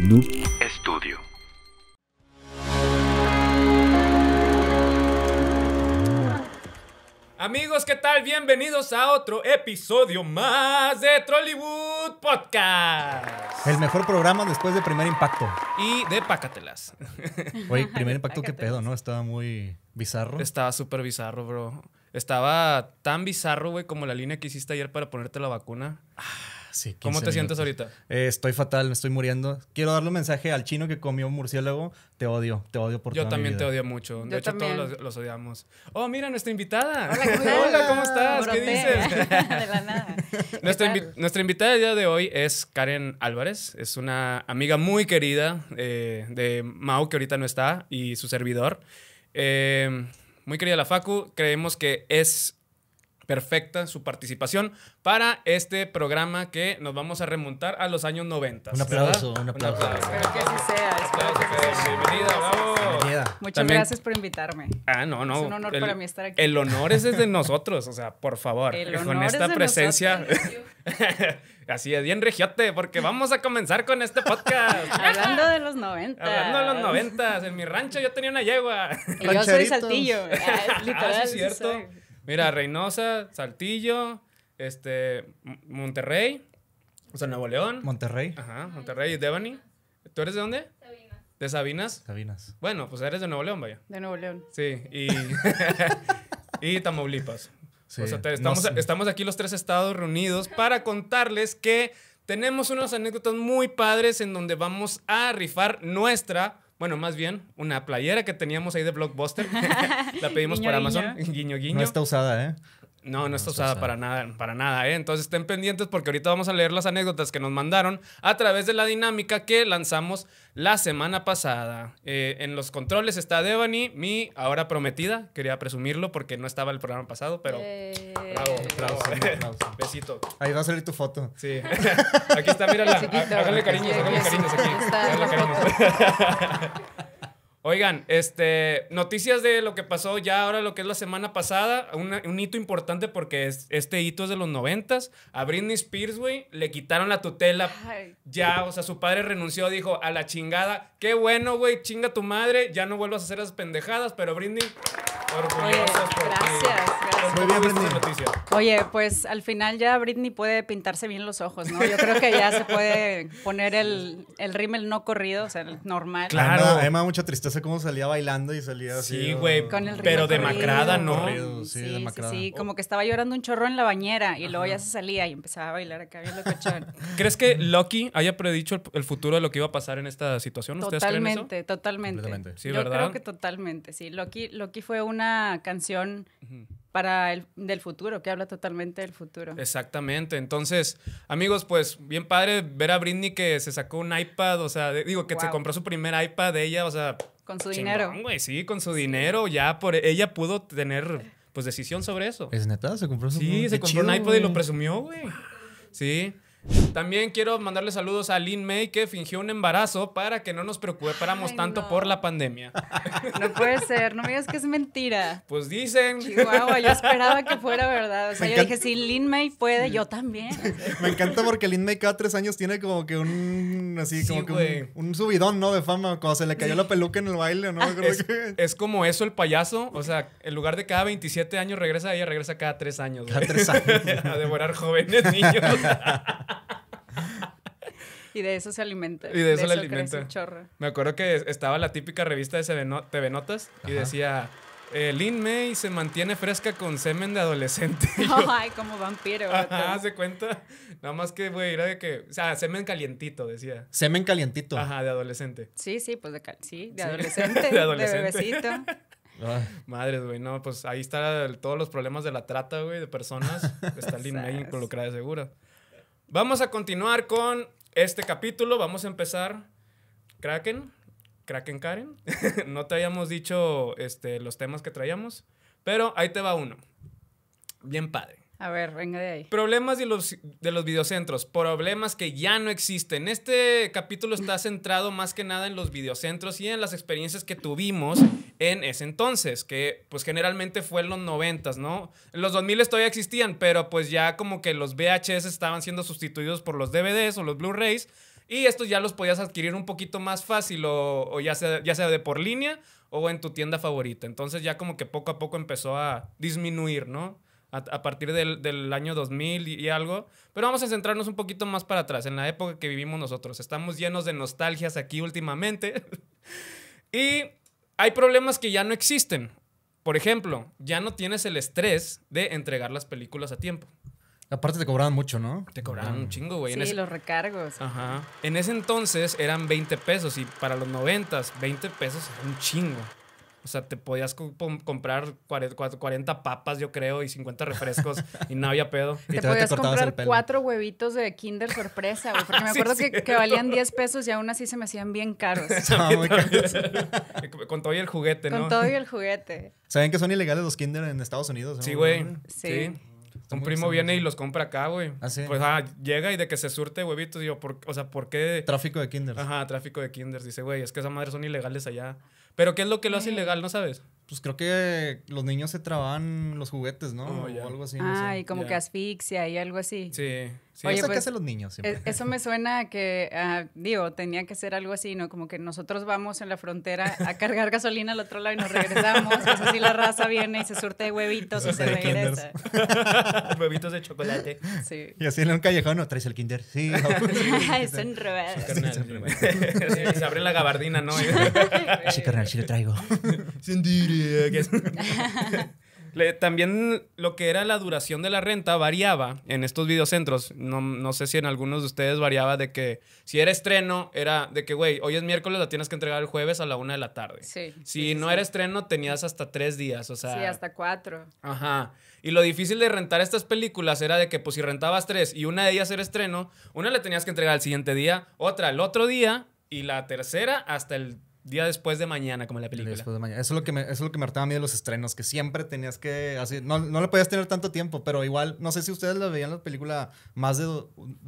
Noob Studio. Amigos, ¿qué tal? Bienvenidos a otro episodio más de Trollywood Podcast. El mejor programa después de Primer Impacto. Y de Pácatelas. Oye, Primer Impacto, qué pedo, ¿no? Estaba muy bizarro. Estaba súper bizarro, bro. Estaba tan bizarro, güey, como la línea que hiciste ayer para ponerte la vacuna. Ah. ¿Cómo te sientes ahorita? Eh, estoy fatal, me estoy muriendo. Quiero darle un mensaje al chino que comió un murciélago. Te odio, te odio por Yo también te odio mucho. De hecho, todos los, odiamos. Oh, mira, nuestra invitada. Hola, ¿cómo, estás? ¿Qué dices? de la nada. Nuestra, invitada del día de hoy es Karen Álvarez. Es una amiga muy querida eh, de Mau, que ahorita no está, y su servidor. Eh, muy querida la Facu, creemos que es perfecta su participación para este programa que nos vamos a remontar a los años 90. Un aplauso, un aplauso. un aplauso. Espero que así sea. Espero Bienvenida, bravo. Bienvenida. Muchas gracias por invitarme. Ah, no, no. Es un honor para mí estar aquí. El honor es de nosotros, o sea, por favor. El honor con esta presencia. Así es, bien regiote, porque vamos a comenzar con este podcast. Hablando de los 90. Hablando de los 90. En mi rancho yo tenía una yegua. Y yo soy saltillo. Literal. Ah, sí, es cierto. Mira, Reynosa, Saltillo, este, Monterrey, o sea, Nuevo León. Monterrey. Ajá, Monterrey y Devani. ¿Tú eres de dónde? Sabinas. ¿De Sabinas? Sabinas. Bueno, pues eres de Nuevo León, vaya. De Nuevo León. Sí, y, y Tamaulipas. o sea, estamos, estamos aquí los tres estados reunidos para contarles que tenemos unas anécdotas muy padres en donde vamos a rifar nuestra bueno, más bien, una playera que teníamos ahí de Blockbuster. la pedimos por Amazon. Guiño. guiño, No está usada, ¿eh? No, no, está usada para nada, para nada, ¿eh? Entonces estén pendientes porque ahorita vamos a leer las anécdotas que nos mandaron a través de la dinámica que lanzamos la semana pasada. Eh, en los controles está Devani, mi ahora prometida. Quería presumirlo porque no estaba el programa pasado, pero eh. bravo, bravo. Besito. Ahí va a salir tu foto. Sí. Aquí está, mírala. Háganle cariños, háganle cariños aquí. Háganle cariños. Oigan, este, noticias de lo que pasó ya ahora, lo que es la semana pasada, un hito importante porque este hito es de los noventas. A Britney Spears, güey, le quitaron la tutela. Ya, o sea, su padre renunció, dijo, a la chingada, qué bueno, güey, chinga tu madre, ya no vuelvas a hacer esas pendejadas, pero Britney... Oye, gracias, gracias. Muy bien, Britney. Oye, pues al final ya Britney puede pintarse bien los ojos, ¿no? Yo creo que ya se puede poner el, el rímel no corrido, o sea, el normal. Claro. Emma mucha tristeza como salía bailando y salía así. Sí, güey. Pero demacrada, ¿no? sí, como que estaba llorando un chorro en la bañera y luego ya se salía y empezaba a bailar acá bien ¿Crees que Loki haya predicho el, futuro de lo que iba a pasar en esta situación? totalmente, Totalmente, Sí, Yo creo que totalmente, sí. Loki, Loki fue una canción para el, del futuro, que habla totalmente del futuro. Exactamente. Entonces, amigos, pues bien padre ver a Britney que se sacó un iPad, o sea, digo, que se compró su primer iPad ella, o sea... Con su dinero. sí, con su dinero, ya por... Ella pudo tener, pues, decisión sobre eso. Es neta, se compró su... Sí, se compró un iPad y lo presumió, güey. Sí. También quiero mandarle saludos a Lin May, que fingió un embarazo para que no nos preocupáramos tanto por la pandemia. No puede ser, no me digas que es mentira. Pues dicen. Chihuahua, yo esperaba que fuera verdad. O sea, yo dije, si Lin May puede, yo también. Me encanta porque Lin May cada tres años tiene como que un, así, como que un, subidón, ¿no? De fama, cuando se le cayó la peluca en el baile, ¿no? Ah, es, es como eso el payaso, o sea, en lugar de cada 27 años regresa, ella regresa cada tres años. Cada tres años. a devorar jóvenes niños. Y de eso se alimenta. Y de eso, alimenta. Me acuerdo que estaba la típica revista de TV Notas y decía, el eh, Lin May se mantiene fresca con semen de adolescente. Ay, como vampiro. Ajá, se cuenta. Nada más que, güey, era de que. O sea, semen calientito, decía. Semen calientito. Ajá, de adolescente. Sí, sí, pues de, sí, de adolescente. de adolescente. De bebecito. güey, no, pues ahí están todos los problemas de la trata, güey, de personas. Está Lin May involucrada, seguro. Vamos a continuar con este capítulo. Vamos a empezar. Kraken, Kraken Karen. no te habíamos dicho este, los temas que traíamos, pero ahí te va uno. Bien padre. A ver, venga de ahí. Problemas de los, de los videocentros, problemas que ya no existen. Este capítulo está centrado más que nada en los videocentros y en las experiencias que tuvimos en ese entonces, que pues generalmente fue en los noventas, ¿no? Los 2000 todavía existían, pero pues ya como que los VHS estaban siendo sustituidos por los DVDs o los Blu-rays. Y estos ya los podías adquirir un poquito más fácil o, ya, sea, ya sea de por línea o en tu tienda favorita. Entonces ya como que poco a poco empezó a disminuir, ¿no? A, partir del, año 2000 y, y, algo. Pero vamos a centrarnos un poquito más para atrás, en la época que vivimos nosotros. Estamos llenos de nostalgias aquí últimamente. y hay problemas que ya no existen. Por ejemplo, ya no tienes el estrés de entregar las películas a tiempo. Aparte te cobraban mucho, ¿no? Te cobraban un chingo, güey. Sí, los recargos. Ajá. En ese entonces eran 20 pesos y para los 90, 20 pesos era un chingo. O sea, te podías comprar 40, papas, yo creo, y 50 refrescos y no había pedo. te podías comprar cuatro huevitos de Kinder sorpresa, güey, porque me acuerdo que, valían 10 pesos y aún así se me hacían bien caros. Con todo y el juguete, ¿no? Con todo y el juguete. ¿Saben que son ilegales los Kinder en Estados Unidos? Sí, güey. sí. Un primo viene y los compra acá, güey. Ah, pues ah, llega y de que se surte huevitos. Digo, por, o sea, ¿por qué? Tráfico de kinders. Ajá, tráfico de kinders. Dice, güey, es que esa madre son ilegales allá. Pero ¿qué es lo que lo hace ilegal? ¿No sabes? Pues creo que los niños se traban los juguetes, ¿no? Oh, o algo así. Ah, y como que asfixia y algo así. Sí eso que pues, hacen los niños. E-, eso me suena a que, digo, tenía que ser algo así, ¿no? Como que nosotros vamos en la frontera a cargar gasolina al otro lado y nos regresamos. Pues así la raza viene y se surte de huevitos y se regresa. huevitos de chocolate. Sí. Y así en un callejón, ¿no? ¿Traes el kinder? Sí. Ah, pues, sí, robadas. se abre la gabardina, ¿no? sí, carnal, sí lo traigo también lo que era la duración de la renta variaba en estos videocentros. No, sé si en algunos de ustedes variaba de que si era estreno, era de que, güey, hoy es miércoles, la tienes que entregar el jueves a la una de la tarde. Si no era estreno, tenías hasta tres días, o sea. Sí, hasta cuatro. Ajá. Y lo difícil de rentar estas películas era de que, pues, si rentabas tres y una de ellas era estreno, una la tenías que entregar al siguiente día, otra el otro día y la tercera hasta el Día después de mañana, como en la película. Día después de mañana. Eso es lo que me, es lo que me hartaba a mí de los estrenos, que siempre tenías que. Así, no, no le podías tener tanto tiempo, pero igual, no sé si ustedes la veían la película más de,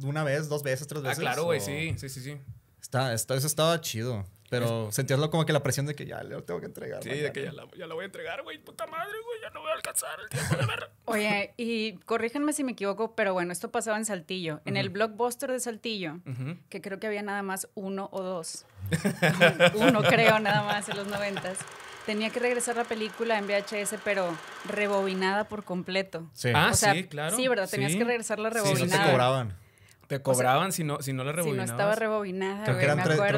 una vez, dos veces, tres ah, veces. Ah, claro, güey, sí, sí, sí, sí. Está, eso estaba chido. Pero sentirlo como que la presión de que ya lo tengo que entregar. Sí, de que ya la, voy a entregar, güey. Puta madre, güey. Ya no voy a alcanzar el tiempo de ver. Oye, y corríjanme si me equivoco, pero bueno, esto pasaba en Saltillo. En el blockbuster de Saltillo, que creo que había nada más uno o dos uno creo nada más en los noventas. Tenía que regresar la película en VHS, pero rebobinada por completo. Sí. Ah, o sí, claro. Sí, ¿verdad? Tenías que regresarla rebobinada. te cobraban. Te cobraban si, no, si no la rebobinabas. Si no estaba rebobinada, creo, que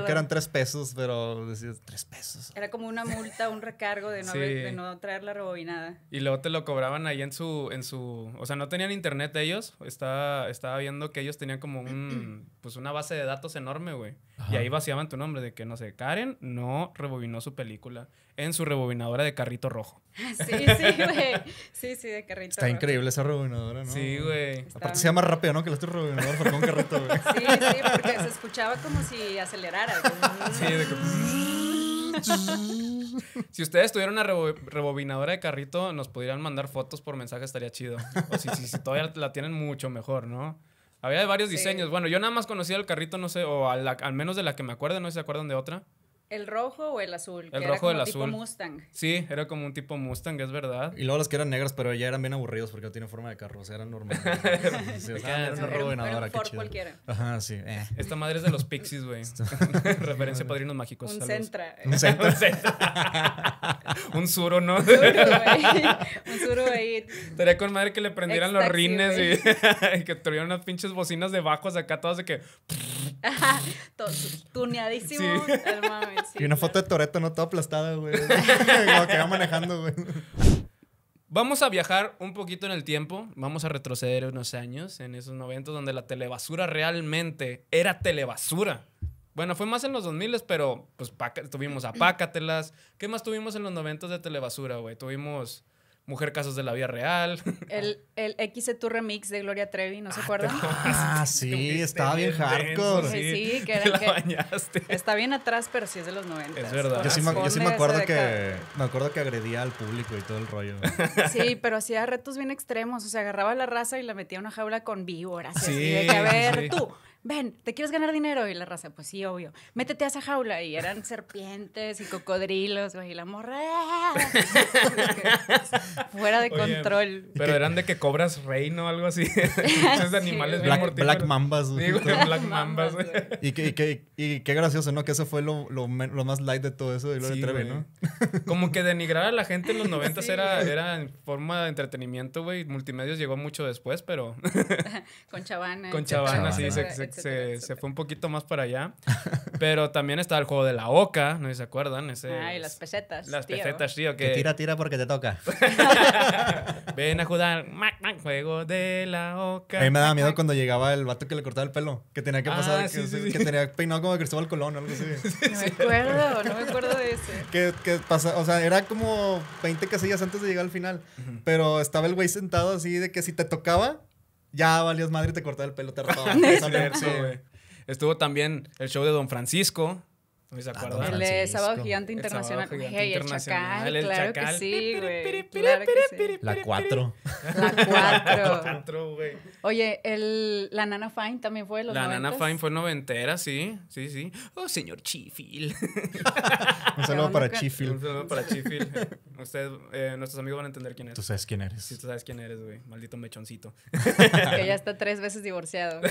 eran tres, pesos, pero decías tres pesos. Era como una multa, un recargo de no, de no traer la rebobinada. Y luego te lo cobraban ahí en su... En su o sea, no tenían internet ellos. Estaba, estaba viendo que ellos tenían como un, pues una base de datos enorme, güey. Y ahí vaciaban tu nombre de que, no sé, Karen no rebobinó su película en su rebobinadora de carrito rojo. Ah, sí, sí, güey. Sí, sí, de carrito rojo. Está increíble esa rebobinadora, ¿no? Sí, güey. Aparte se llama rápido, ¿no? Que la estoy rebobinadora fue con carrito, güey. Sí, sí, porque se escuchaba como si acelerara. Sí, de que... si ustedes tuvieran una rebobinadora de carrito, nos pudieran mandar fotos por mensaje, estaría chido. O si todavía la tienen mucho mejor, ¿no? Había de varios diseños. Bueno, yo nada más conocía el carrito, no sé, o al, al menos de la que me acuerdo, no sé si se acuerdan de otra. El rojo o el azul. El rojo o el azul. Tipo Mustang. Sí, era como un tipo Mustang, es verdad. Y luego las que eran negras, pero ya eran bien aburridos porque no tiene forma de carro, o sea, eran normales. era, era un ah, cualquiera. Ajá, sí. Eh. Esta madre es de los Pixies, güey. Referencia a Padrinos Mágicos. Un Centra. Un Centra. un Suro, ¿no? un Suro ahí. Estaría con madre que le prendieran los rines y que tuvieran unas pinches bocinas de bajos acá, todas de que... Tuneadísimo. y una foto de Toreto, no todo aplastada, güey. Como que va manejando, güey. Vamos a viajar un poquito en el tiempo. Vamos a retroceder unos años, en esos 90 donde la telebasura realmente era telebasura. Bueno, fue más en los 2000, pero pues tuvimos Apácatelas. ¿Qué más tuvimos en los 90 de telebasura, güey? Tuvimos Mujer Casos de la Vía Real. El, el X e remix de Gloria Trevi, ¿no se ah, acuerdan? Ah, sí, estaba bien hardcore. Sí, sí, que la bañaste. Está bien atrás, pero sí es de los 90. Es verdad. Yo sí, me, acuerdo que me acuerdo que agredía al público y todo el rollo. Sí, pero hacía retos bien extremos, o sea, agarraba la raza y la metía en una jaula con víboras, sí, así a ver, tú ven, ¿te quieres ganar dinero? Y la raza, pues sí, obvio. Métete a esa jaula. Y eran serpientes y cocodrilos, güey. Y la morra. Fuera de control. Pero eran de que cobras reino o algo así. animales Black, mambas. Digo, Black, mambas. y, qué, y, gracioso, ¿no? Que eso fue lo, más light de todo eso. Y lo ¿no? Como que denigrar a la gente en los noventas era, era en forma de entretenimiento, güey. Multimedios llegó mucho después, pero. Con chavana. Con chavana, sí, se, se, fue un poquito más para allá. pero también está el juego de la oca, no sé si se acuerdan. ah, las pesetas. Las pesetas, tío. Que... tira, tira porque te toca. Ven a jugar. Juego de la oca. A mí me daba miedo cuando llegaba el vato que le cortaba el pelo. Que tenía que ah, pasar, que, tenía peinado como Cristóbal Colón o algo así. No me acuerdo, no me acuerdo de ese. Que, que o sea, era como 20 casillas antes de llegar al final. Pero estaba el güey sentado así de que si te tocaba, ya valías madre, te cortó el pelo, te Estuvo también el show de Don Francisco, se El Sábado Gigante Internacional. El Chacal, La 4. La 4. Oye, el, la Nana Fine también fue de los La Nana Fine fue noventera, sí. Sí, sí. Oh, señor Chifil. Un saludo para Chifil. Un saludo para Chifil. Ustedes, eh, nuestros amigos van a entender quién es. Tú sabes quién eres. Sí, tú sabes quién eres, güey. Maldito mechoncito. que ya está tres veces divorciado.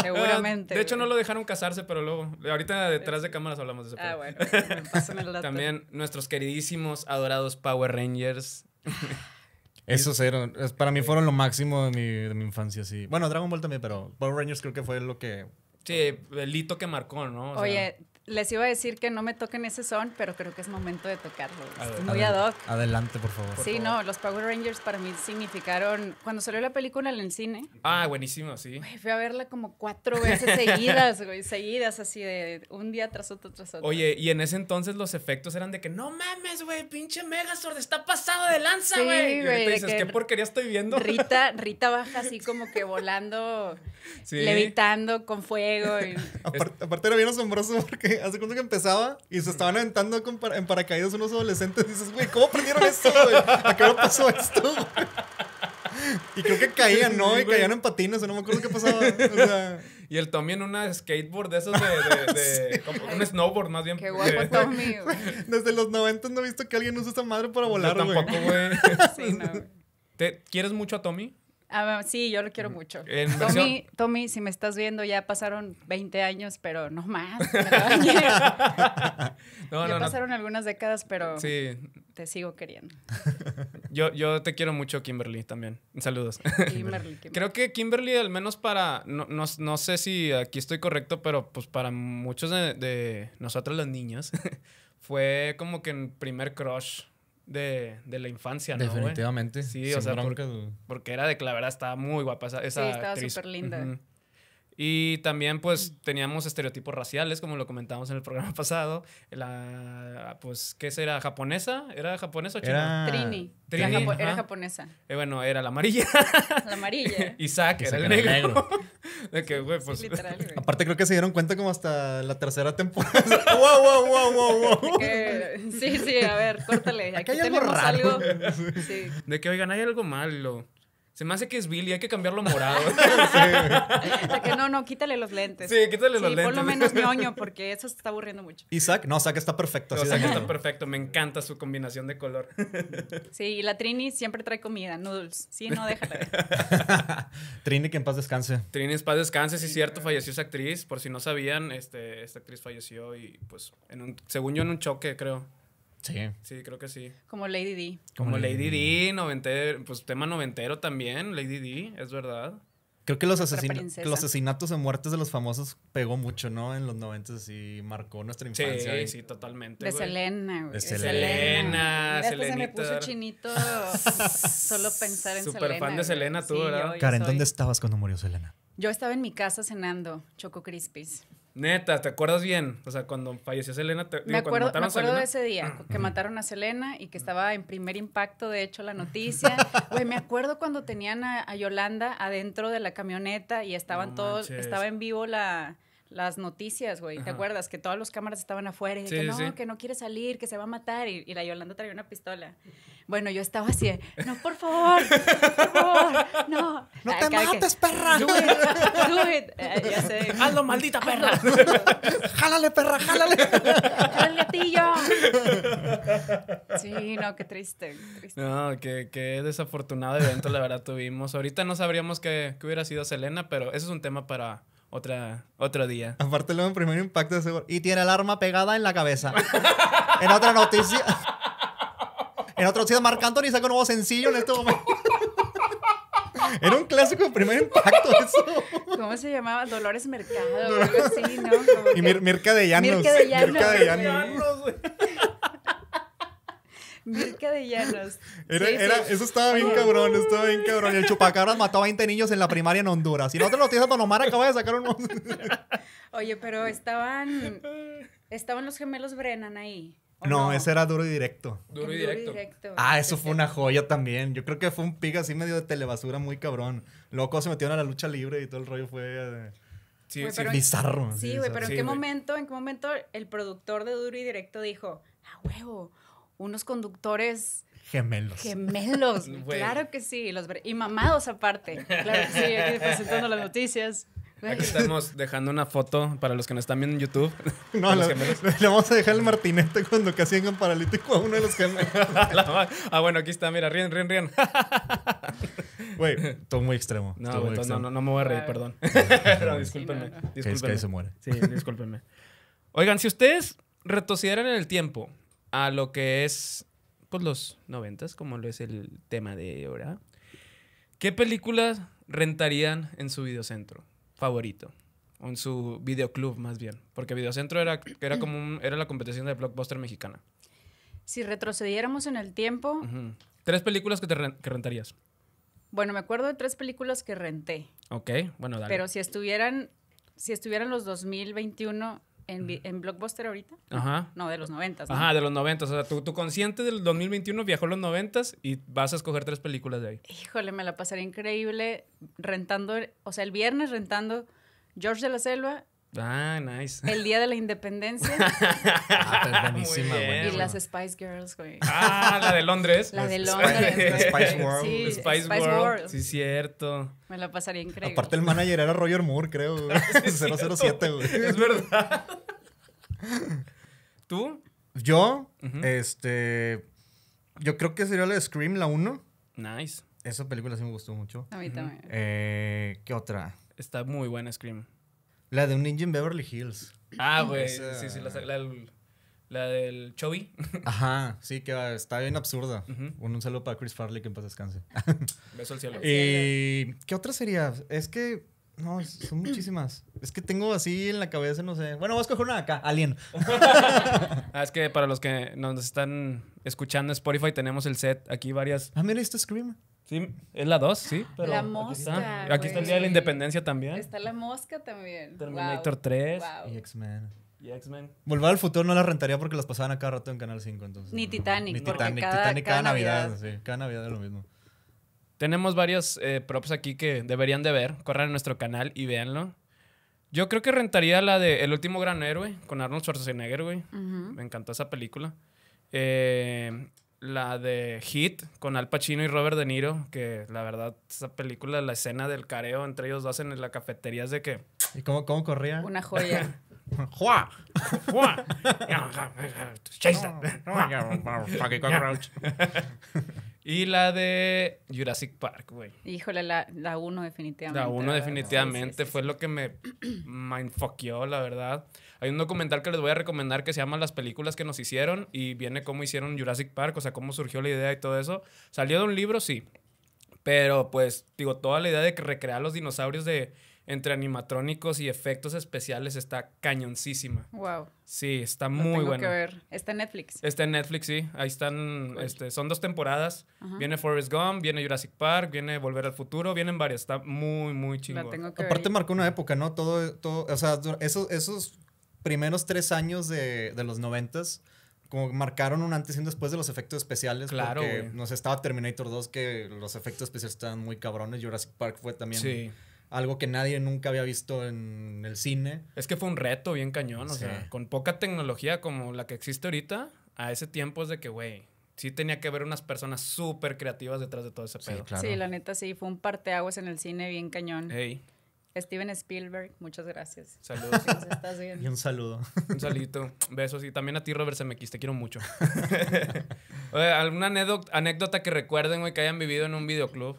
Seguramente. De hecho, no lo dejaron casarse, pero luego. Ahorita detrás de cámaras hablamos de eso. Ah, bueno. También nuestros queridísimos, adorados Power Rangers. Esos eran, para mí fueron lo máximo de mi, de mi, infancia, sí. Bueno, Dragon Ball también, pero Power Rangers creo que fue lo que... Sí, el hito que marcó, ¿no? Oye, les iba a decir que no me toquen ese son, pero creo que es momento de tocarlo. muy ad hoc. Adelante, por favor. Sí, no, los Power Rangers para mí significaron. Cuando salió la película en el cine. Ah, buenísimo, sí. fui a verla como cuatro veces seguidas, güey, seguidas, así de un día tras otro, tras otro. Oye, y en ese entonces los efectos eran de que no mames, güey, pinche Megazord está pasado de lanza, güey. y dices, ¿qué porquería estoy viendo? Rita, Rita baja así como que volando, levitando con fuego. Y... aparte era bien asombroso porque hace cuánto que empezaba y se estaban aventando con en paracaídas unos adolescentes. dices, güey, ¿cómo aprendieron esto, ¿A qué hora pasó esto? Y creo que caían, ¿no? y caían en patines, o no me acuerdo qué pasaba. Y el Tommy en una skateboard de esos de. un snowboard más bien. Qué guapo Tommy, Desde los 90 no he visto que alguien use esa madre para volar, No, tampoco, güey. ¿Te quieres mucho a Tommy? Ah, sí, yo lo quiero mucho. Tommy, Tommy, si me estás viendo, ya pasaron 20 años, pero no más. no, ya pasaron algunas décadas, pero te sigo queriendo. Yo, yo te quiero mucho, Kimberly, también. Saludos. Kimberly, Creo que Kimberly, al menos para, no, sé si aquí estoy correcto, pero pues para muchos de, de nosotros los niños, fue como que el primer crush de, de la infancia, ¿no? Definitivamente. Sí, o sea, porque era de que la verdad estaba muy guapa esa, sí, estaba súper linda. Y también, pues, teníamos estereotipos raciales, como lo comentábamos en el programa pasado. La, pues, ¿qué era? ¿Japonesa? ¿Era japonesa o china? Trini. Trini. Era, japonesa. Eh, bueno, era la amarilla. La amarilla. Isaac, era el negro. de que, güey, pues... literal, Aparte, creo que se dieron cuenta como hasta la tercera temporada. ¡Wow, wow, wow, wow, wow! sí, sí, a ver, córtale. Aquí, hay algo. Raro. algo. Sí. De que, oigan, hay algo malo se me hace que es Billy, hay que cambiarlo morado. sí. que no, no, quítale los lentes. Sí, quítale los lentes. Por lo menos ñoño, porque eso se está aburriendo mucho. Isaac No, Isaac está perfecto. Isaac está perfecto, me encanta su combinación de color. sí, y la Trini siempre trae comida, noodles. Sí, no, déjala. Trini, que en paz descanse. Trini, en paz descanse, sí, es cierto, falleció esa actriz. Por si no sabían, este, esta actriz falleció y, pues, en un, según yo, en un choque, creo. Sí. Sí, creo que sí. Como Lady D. Como, Lady D, noventero, pues tema noventero también, Lady D, es verdad. Creo que los, asesinatos o muertes de los famosos pegó mucho, ¿no? En los noventas y marcó nuestra infancia. Sí, sí, totalmente. De Selena, güey. De Selena. Selena. Selena. se me puso chinito solo pensar en Selena. Super fan de Selena, tú, ¿verdad? Karen, ¿dónde estabas cuando murió Selena? Yo estaba en mi casa cenando Choco Crispies. Neta, ¿te acuerdas bien? O sea, cuando falleció Selena, te, me acuerdo, acuerdo de ese día que mataron a Selena y que estaba en primer impacto, de hecho, la noticia. Güey, me acuerdo cuando tenían a, Yolanda adentro de la camioneta y estaban todos, estaba en vivo las noticias, güey. ¿Te acuerdas? Que todas las cámaras estaban afuera y que no, que no quiere salir, que se va a matar. Y, y la Yolanda traía una pistola. Bueno, yo estaba así, no, por favor, por favor, no. No te mates, perra. Do it, eh, ya sé. Hazlo, maldita perra. jálale, perra, jálale. jálale a Sí, no, qué triste. No, qué, desafortunado evento, la verdad, tuvimos. Ahorita no sabríamos qué, hubiera sido Selena, pero eso es un tema para otra, otro día. Aparte, luego en primer impacto, seguro. Y tiene el arma pegada en la cabeza. en otra noticia. En otra días Marc Anthony saca un nuevo sencillo en este momento. Era un clásico de primer impacto eso. ¿Cómo se llamaba? Dolores Mercado. y Mirka de Llanos. Mirka de Llanos. Mirka de Llanos. de Llanos. Eso estaba bien cabrón, estaba bien cabrón. Y el chupacabras mató a 20 niños en la primaria en Honduras. Y la otra noticia, Don Omar acaba de sacar unos. Oye, pero estaban... Estaban los gemelos Brennan ahí no, ese era duro y directo. Duro y directo. ah, eso fue una joya también. Yo creo que fue un pig así medio de telebasura muy cabrón. Loco se metieron a la lucha libre y todo el rollo fue eh, sí, bizarro. Sí, güey, pero ¿en qué momento, en qué momento el productor de duro y directo dijo, ah, huevo, unos conductores Gemelos. Gemelos, claro que sí. Los, y mamados aparte. Claro que sí, aquí presentando las noticias. Aquí estamos dejando una foto para los que nos están viendo en YouTube. No, le vamos a dejar el martinete cuando casi hagan paralítico a uno de los gemelos. ah, bueno, aquí está, mira, ríen, ríen, ríen. Güey, todo muy extremo. No, No, no, no, me voy a reír, perdón. no, discúlpenme. discúlpenme. Que se muere. Sí, discúlpenme. Oigan, si ustedes retrocedieran en el tiempo a lo que es pues los noventas, como lo es el tema de ahora, ¿qué películas rentarían en su videocentro? favorito. En su videoclub, más bien. Porque Videocentro era, era como era la competición de blockbuster mexicana. Si retrocediéramos en el tiempo. Tres películas que, te que rentarías. Bueno, me acuerdo de tres películas que renté. Ok, bueno, dale. Pero si estuvieran, si estuvieran los 2021, en, en Blockbuster ahorita. Ajá. No, de los noventas Ajá, de los noventas O sea, tu, tu consciente del 2021 viajó a los noventas y vas a escoger tres películas de ahí. Híjole, me la pasaría increíble rentando, o sea, el viernes rentando George de la Selva. Ah, nice. El Día de la Independencia. ah, pues buenísima, Y las Spice Girls, güey. Ah, la de Londres. La de Londres. Spice World. Sí, Spice, World. Sí, cierto. Me la pasaría increíble. Aparte, el manager era Roger Moore, creo. 007, güey. Es verdad. ¿Tú? Yo, este. Yo creo que sería la de Scream, la 1. Nice. Esa película sí me gustó mucho. A mí también. Eh, ¿Qué otra? Está muy buena Scream. La de un ninja en Beverly Hills. Ah, güey. Sí, sí, la, la, la del Chovy. Ajá, sí, que está bien absurda. un, saludo para Chris Farley, que en paz descanse. Beso al cielo. ¿Y qué otra sería? Es que no, son muchísimas. Es que tengo así en la cabeza, no sé. Bueno, voy a escoger una de acá, Alien. Ah, es que para los que nos están escuchando Spotify, tenemos el set aquí varias. Ah, mira, está Scream. Sí, es la 2, sí. Pero la mosca. Aquí está, el Día de la Independencia también. Está la mosca también. Terminator 3. Y X-Men. Y X-Men. Volver al futuro no la rentaría porque las pasaban a rato en Canal 5, entonces. Ni Titanic. Ni Titanic. Cada, Titanic cada, Navidad, Navidad, Cada Navidad es lo mismo. Tenemos varios props aquí que deberían de ver. Corran a nuestro canal y véanlo. Yo creo que rentaría la de El último gran héroe con Arnold Schwarzenegger, güey. Me encantó esa película. la de Hit con Al Pacino y Robert De Niro, que la verdad, esa película, la escena del careo entre ellos dos en la cafetería es de que. ¿Y cómo, cómo corría? Una joya. ¡Jua! ¡Jua! ¡Chase y la de Jurassic Park, güey. Híjole, la, la uno definitivamente. La uno definitivamente fue lo que me mindfuckió, la verdad. Hay un documental que les voy a recomendar que se llama Las películas que nos hicieron y viene cómo hicieron Jurassic Park, o sea, cómo surgió la idea y todo eso. Salió de un libro, sí. Pero pues, digo, toda la idea de recrear los dinosaurios de entre animatrónicos y efectos especiales está cañoncísima. Wow. Sí, está muy bueno. tengo que ver. Está en Netflix. Está en Netflix, sí. Ahí están, este, son dos temporadas. Viene Forrest Gump, viene Jurassic Park, viene Volver al Futuro, vienen varias. Está muy, muy chingón. La tengo que Aparte marcó una época, ¿no? Todo, todo, o sea, esos, primeros tres años de, de los noventas como marcaron un antes y un después de los efectos especiales. Claro. Porque, no sé, estaba Terminator 2 que los efectos especiales estaban muy cabrones. Jurassic Park fue también... Sí algo que nadie nunca había visto en el cine. Es que fue un reto bien cañón, o sea, con poca tecnología como la que existe ahorita, a ese tiempo es de que, güey, sí tenía que haber unas personas súper creativas detrás de todo ese pedo. Sí, la neta sí, fue un parteaguas en el cine bien cañón. Steven Spielberg, muchas gracias. Saludos. Y un saludo. Un saludito. Besos. Y también a ti, Robert Zemeckis. Te quiero mucho. ¿Alguna anécdota que recuerden, güey, que hayan vivido en un videoclub?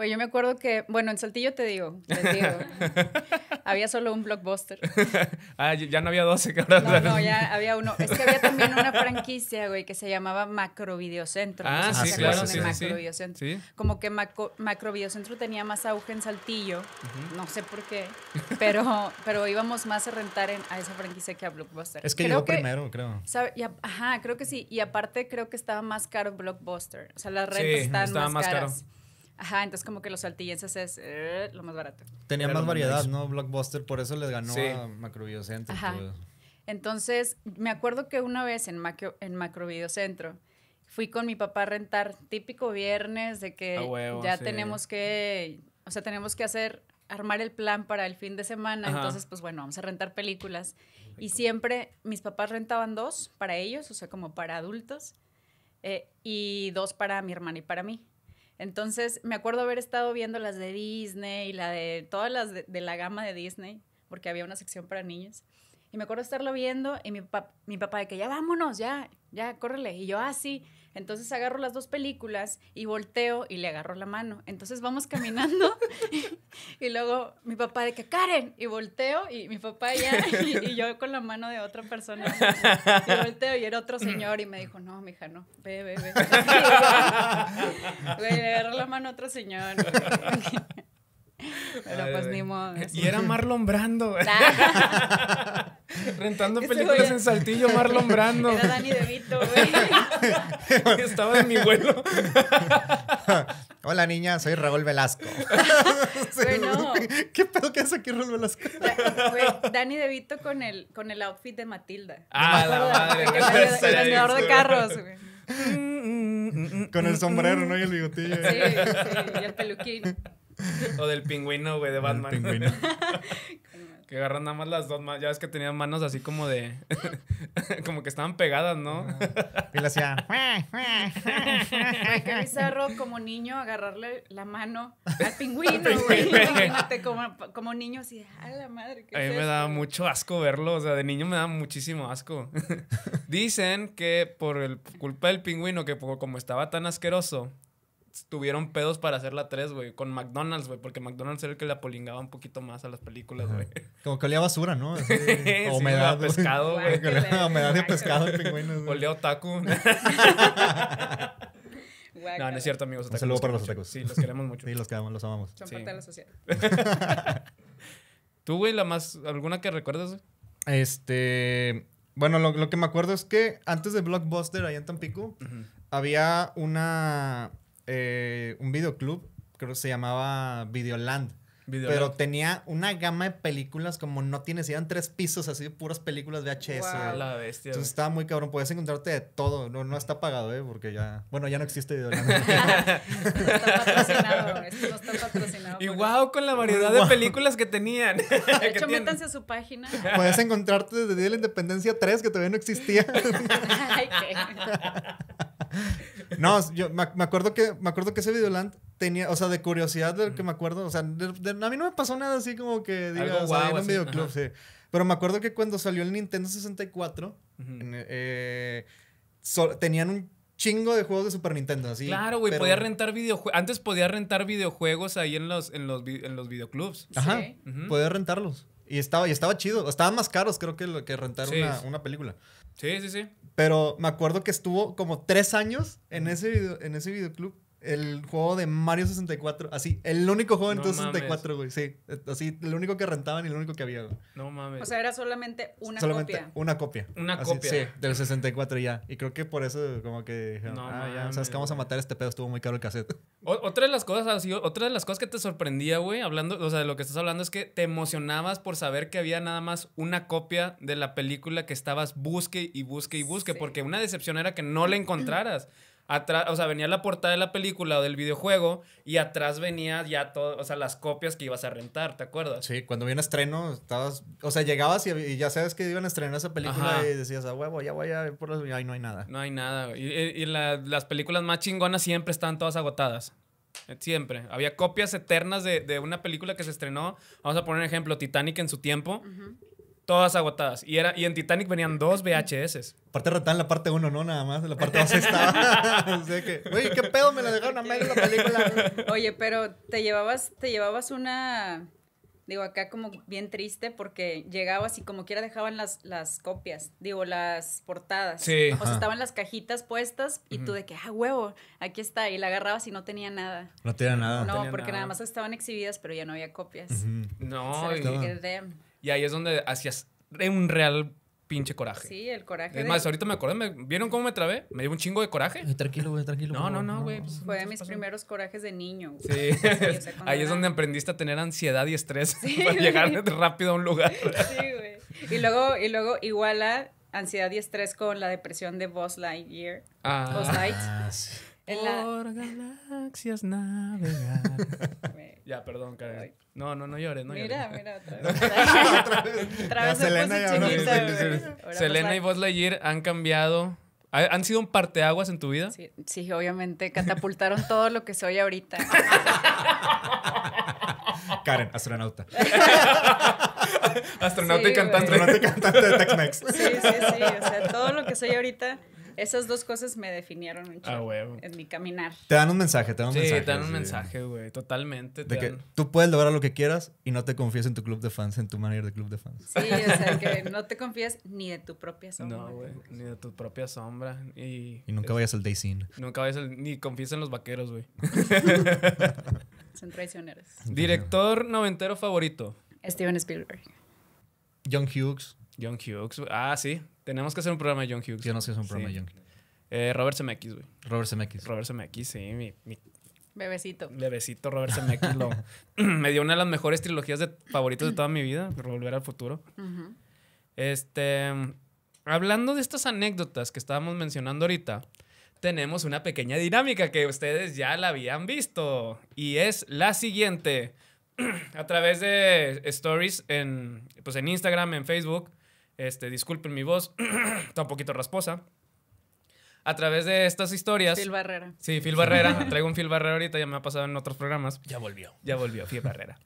Oye, yo me acuerdo que, bueno, en Saltillo te digo, te digo, había solo un blockbuster. ah, ya no había 12, cabrón. No, no, ya había uno. Es que había también una franquicia, güey, que se llamaba Macro Videocentro. Ah, sí, claro, sí, Macro sí, Como que Macro, Videocentro tenía más auge en Saltillo, no sé por qué, pero, pero íbamos más a rentar en, a esa franquicia que a Blockbuster. Es que creo primero, creo. ajá, creo que sí. Y aparte creo que estaba más caro Blockbuster. O sea, las rentas estaban más, más caras. Caro. Ajá, entonces como que los saltillenses es eh, lo más barato. Tenía más variedad, ¿no? Blockbuster, por eso les ganó a Centro. Ajá. Entonces, me acuerdo que una vez en Macro, en Centro fui con mi papá a rentar, típico viernes de que ya tenemos que, o sea, tenemos que hacer armar el plan para el fin de semana, entonces pues bueno, vamos a rentar películas. Y siempre mis papás rentaban dos para ellos, o sea, como para adultos, eh, y dos para mi hermana y para mí. Entonces, me acuerdo haber estado viendo las de Disney y la de todas las de, la gama de Disney, porque había una sección para niños. Y me acuerdo estarlo viendo y mi, mi papá de que ya vámonos, ya ya, córrele. Y yo, ah, sí. Entonces agarro las dos películas y volteo y le agarro la mano. Entonces vamos caminando y, luego mi papá de que Karen y volteo y mi papá ya y, yo con la mano de otra persona y volteo y era otro señor y me dijo, no, mija, no, ve, ve, ve. le agarro la mano a otro señor. Pero pues ni modo. Y era Marlon Brando. Rentando películas en Saltillo, Marlon Brando. Era Dani DeVito, güey. Estaba en mi vuelo. Hola, niña, soy Raúl Velasco. Bueno. ¿Qué pedo que hace aquí Raúl Velasco? Dani DeVito con el, con el outfit de Matilda. Ah, la madre. El, vendedor de carros, mm, mm, mm, Con el sombrero, ¿no? Y el bigotillo. Sí, sí, y el peluquín. O del pingüino, güey, de Batman. El pingüino que agarran nada más las dos manos. Ya ves que tenían manos así como de. como que estaban pegadas, ¿no? y le hacía. Qué bizarro como niño agarrarle la mano al pingüino, güey. como, como niño así, a la madre. a mí me daba mucho asco verlo. O sea, de niño me daba muchísimo asco. Dicen que por el, culpa del pingüino, que como estaba tan asqueroso, tuvieron pedos para hacer la 3, güey, con McDonald's, güey, porque McDonald's era el que le apolingaba un poquito más a las películas, güey. Como que olía basura, ¿no? Así, o humedad. pescado, güey. Humedad de pescado pingüinos. Olía otaku. No, no es cierto, amigos. Un saludo para los tacos. Sí, los queremos mucho. Sí, los queremos, los amamos. Son de la sociedad. ¿Tú, güey, la más, alguna que recuerdas? Güey? Este, bueno, lo, que me acuerdo es que antes de Blockbuster, allá en Tampico, había una, eh, un videoclub, creo que se llamaba Videoland. Pero tenía una gama de películas como no tienes, eran tres pisos así puras películas VHS. Wow, la Entonces estaba muy cabrón, podías encontrarte de todo, no, está pagado, ¿eh? Porque ya, bueno, ya no existe Videoland. no está patrocinado, no está patrocinado. Y wow, con la variedad de películas que tenían. De hecho, métanse a su página. Podías encontrarte desde Día de la Independencia 3, que todavía no existía. Ay, no, yo me, acuerdo que, me acuerdo que ese Videoland tenía, o sea, de curiosidad del que me acuerdo, o sea, a mí no me pasó nada así como que digo en un videoclub, sí. Pero me acuerdo que cuando salió el Nintendo 64, eh, tenían un chingo de juegos de Super Nintendo, así. Claro, güey, podía rentar videojuegos. Antes podía rentar videojuegos ahí en los, en los, videoclubs. Ajá, podía rentarlos. Y estaba, y estaba chido. Estaban más caros, creo, que, que rentar una, una película. Sí, sí, sí. Pero me acuerdo que estuvo como tres años en ese, video, en ese videoclub el juego de Mario 64, así, el único juego en 64, güey, sí. Así, el único que rentaban y el único que había, No mames. O sea, era solamente una solamente copia. Una copia. Una copia. Sí, del 64 ya. Y creo que por eso, como que dijeron, no, ya, ah, o sea, es que vamos a matar este pedo, estuvo muy caro el cassette. otra de las cosas, así, otra de las cosas que te sorprendía, güey, hablando, o sea, de lo que estás hablando es que te emocionabas por saber que había nada más una copia de la película que estabas busque y busque y busque, porque una decepción era que no la encontraras o sea, venía la portada de la película o del videojuego y atrás venía ya todo, o sea, las copias que ibas a rentar, ¿te acuerdas? Sí, cuando había un estreno, estabas, o sea, llegabas y, ya sabes que iban a estrenar esa película y decías, a huevo, ya voy a ir por Ahí no hay nada. No hay nada. Y, las películas más chingonas siempre están todas agotadas. Eh, siempre. Había copias eternas de, una película que se estrenó. Vamos a poner un ejemplo, Titanic en su tiempo todas agotadas. Y, era, y en Titanic venían dos VHS. parte retaban la parte uno, ¿no? Nada más, la parte dos estaba. o qué pedo, me la dejaron a medio la película. Oye, pero te llevabas, te llevabas una, digo, acá como bien triste porque llegabas y como quiera dejaban las, las copias, digo, las portadas. Sí. O sea, estaban las cajitas puestas y tú de que, ah, huevo, aquí está. Y la agarrabas y no tenía nada. No tenía nada. No, porque nada. más estaban exhibidas, pero ya no había copias. No. Y ahí es donde hacías un real pinche coraje. Sí, el coraje. Es más, ahorita me acordé, ¿vieron cómo me trabé? Me dio un chingo de coraje. Eh, tranquilo, güey, tranquilo. No, no, no, güey. Pues, fue de mis primeros corajes de niño. Sí. Ahí es donde aprendiste a tener ansiedad y estrés para llegar rápido a un lugar. sí, güey. Y luego, y luego iguala ansiedad y estrés con la depresión de Boss Lightyear. Ah. ah por galaxias navegar. ya, perdón, Karen. No, no, no llores, no mira, Mira, otra vez. otra vez. Selena, y vos, Lightyear han cambiado ¿Han sido un parteaguas en tu vida? Sí, sí, obviamente. Catapultaron todo lo que soy ahorita. Karen, astronauta. astronauta, y cantante. astronauta y cantante. de Tex-Mex. Sí, sí, sí. O sea, todo lo que soy ahorita esas dos cosas me definieron mucho ah, en mi caminar. Te dan un mensaje, te dan un mensaje. Sí, te dan un mensaje, güey, totalmente. De que tú puedes lograr lo que quieras y no te confíes en tu club de fans, en tu manager de club de fans. Sí, o sea, que no te confíes ni de tu propia sombra. No, güey, ni de tu propia sombra. Y, y nunca vayas al day scene. Nunca vayas al... Ni confíes en los vaqueros, güey. Son traicioneros. Director noventero favorito. Steven Spielberg. John Hughes. John Hughes. Ah, sí. Tenemos que hacer un programa de John Hughes. Yo no sé un programa de John Hughes. Eh, Robert Zemeckis, güey. Robert Zemeckis. Robert Zemeckis, sí. Mi, Bebecito. Bebecito, Robert Zemeckis. lo... me dio una de las mejores trilogías de favoritos de toda mi vida, Volver al Futuro. Este... Hablando de estas anécdotas que estábamos mencionando ahorita, tenemos una pequeña dinámica que ustedes ya la habían visto. Y es la siguiente. A través de stories en, pues en Instagram, en Facebook, este, disculpen mi voz, está un poquito rasposa. A través de estas historias. Phil Barrera. Sí, Phil Barrera. Traigo un Phil Barrera ahorita, ya me ha pasado en otros programas. Ya volvió. Ya volvió, Phil Barrera.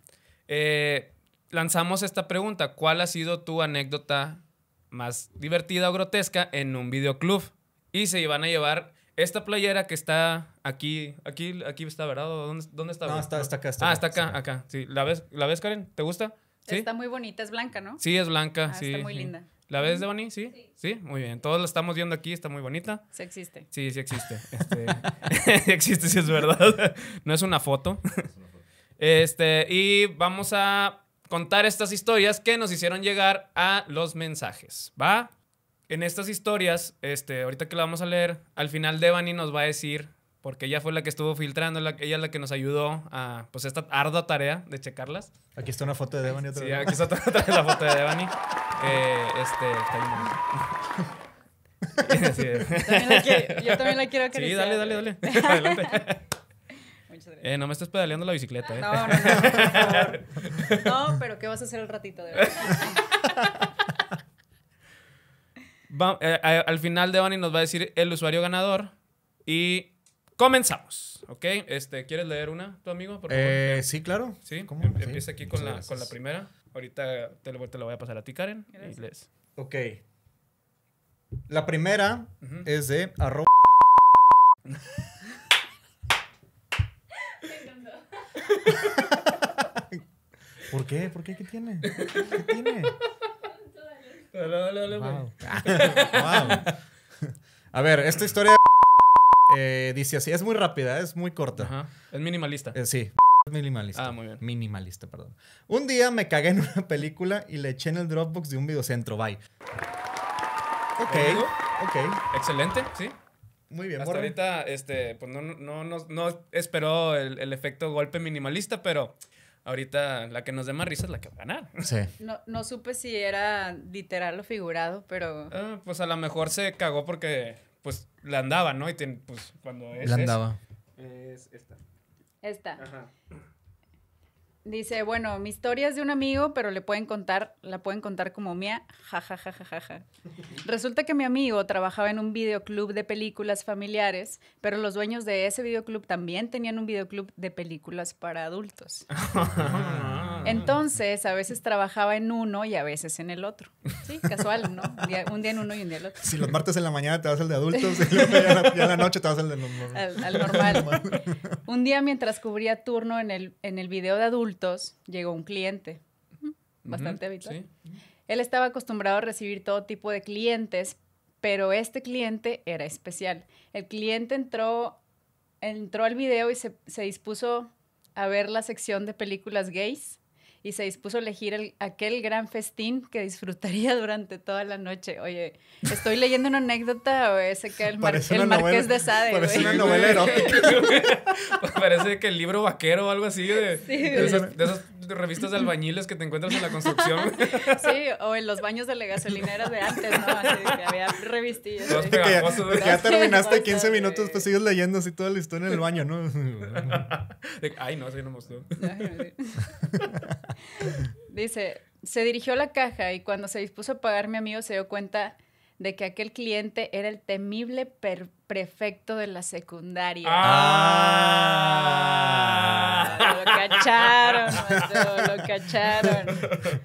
Eh, lanzamos esta pregunta: ¿Cuál ha sido tu anécdota más divertida o grotesca en un videoclub? Y se iban a llevar esta playera que está aquí, aquí, aquí está, ¿verdad? ¿Dónde, dónde está? No, está, acá. Está ah, está acá, acá. Sí. ¿La ves, ¿La ves, Karen? ¿Te gusta? Está muy bonita, es blanca, ¿no? Sí, es blanca, ah, sí. Está muy linda. ¿La ves, Devani? ¿Sí? ¿Sí? muy bien. Todos la estamos viendo aquí, está muy bonita. Sí existe. Sí, sí existe. Este, existe, sí es verdad. no es una foto. Este, y vamos a contar estas historias que nos hicieron llegar a los mensajes, ¿va? En estas historias, este, ahorita que la vamos a leer, al final Devani nos va a decir porque ella fue la que estuvo filtrando, ella es la que nos ayudó a pues esta ardua tarea de checarlas. Aquí está una foto de Devani otra vez. aquí está otra, la foto de Devani. Eh, este, también la yo también la quiero acariciar. Sí, dale, dale, dale. Adelante. Eh, no me estés pedaleando la bicicleta, ¿eh? No, no, no. No, pero ¿qué vas a hacer el ratito de verdad? Eh, eh, al final, Devani nos va a decir el usuario ganador y Comenzamos, ¿ok? Este, ¿Quieres leer una, tu amigo? Eh, sí, claro. Em, sí, empieza aquí con la, con la, primera. Ahorita te la voy a pasar a ti, Karen. Ok. La primera es de ¿Por qué? ¿Por qué? ¿Qué tiene? ¿Qué tiene? A ver, esta historia eh, dice así, es muy rápida, es muy corta. Es minimalista. Eh, sí, sí, minimalista. Ah, muy bien. Minimalista, perdón. Un día me cagué en una película y le eché en el Dropbox de un videocentro. Bye. Ok, Excelente, sí. Muy bien, Hasta ahorita, este, pues no, no, no, no esperó el, efecto golpe minimalista, pero ahorita la que nos dé más risa es la que va a ganar. Sí. No, supe si era literal o figurado, pero. Ah, pues a lo mejor se cagó porque pues la andaba, ¿no? Y pues cuando es. La andaba. Es, esta. Esta. Ajá. Dice, bueno, mi historia es de un amigo, pero le pueden contar, la pueden contar como mía, ja, ja, ja, ja, ja, ja. Resulta que mi amigo trabajaba en un videoclub de películas familiares, pero los dueños de ese videoclub también tenían un videoclub de películas para adultos. Entonces, a veces trabajaba en uno y a veces en el otro. Sí, casual, ¿no? Un día, en uno y un día en el otro. Si los martes en la mañana te vas al de adultos y en la, noche te vas al de normal. Al, normal. un día mientras cubría turno en el, en video de adultos, llegó un cliente. Bastante habitual. Él estaba acostumbrado a recibir todo tipo de clientes, pero este cliente era especial. El cliente entró, entró al video y se, se dispuso a ver la sección de películas gays y se dispuso a elegir aquel gran festín que disfrutaría durante toda la noche. Oye, estoy leyendo una anécdota, O ese que el, el Marqués de Sade. Parece una novelero. parece que el libro vaquero o algo así de, de, esas, revistas de albañiles que te encuentras en la construcción. sí, o en los baños de la gasolinera de antes, ¿no? Así que había revistillas. ya, terminaste 15 minutos, pues sigues leyendo así toda la historia en el baño, ¿no? Ay, no, así no mostró Dice, se dirigió a la caja y cuando se dispuso a pagar mi amigo se dio cuenta de que aquel cliente era el temible prefecto de la secundaria. ¡Ah! lo cacharon, lo cacharon.